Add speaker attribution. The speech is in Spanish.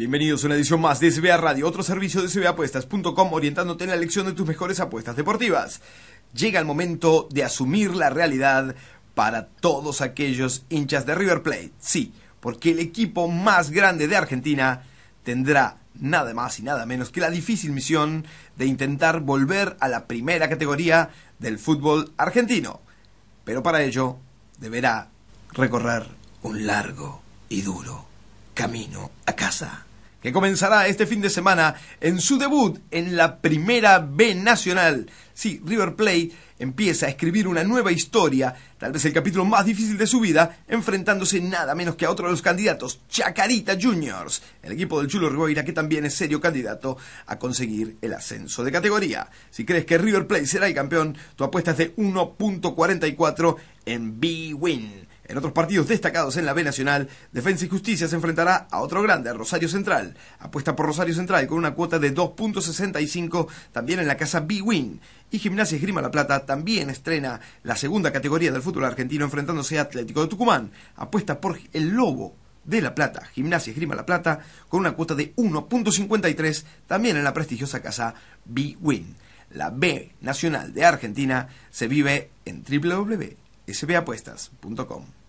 Speaker 1: Bienvenidos a una edición más de SBA Radio, otro servicio de SBApuestas.com orientándote en la elección de tus mejores apuestas deportivas. Llega el momento de asumir la realidad para todos aquellos hinchas de River Plate. Sí, porque el equipo más grande de Argentina tendrá nada más y nada menos que la difícil misión de intentar volver a la primera categoría del fútbol argentino. Pero para ello deberá recorrer un largo y duro camino a casa que comenzará este fin de semana en su debut en la Primera B Nacional. Sí, River Plate empieza a escribir una nueva historia, tal vez el capítulo más difícil de su vida, enfrentándose nada menos que a otro de los candidatos, Chacarita Juniors, el equipo del Chulo Rivera que también es serio candidato a conseguir el ascenso de categoría. Si crees que River Plate será el campeón, tu apuesta es de 1.44 en B-Win. En otros partidos destacados en la B Nacional, Defensa y Justicia se enfrentará a otro grande, Rosario Central. Apuesta por Rosario Central con una cuota de 2.65 también en la casa B-Win. Y Gimnasia Esgrima La Plata también estrena la segunda categoría del fútbol argentino enfrentándose a Atlético de Tucumán. Apuesta por el Lobo de La Plata, Gimnasia Esgrima La Plata, con una cuota de 1.53 también en la prestigiosa casa B-Win. La B Nacional de Argentina se vive en www.sbapuestas.com.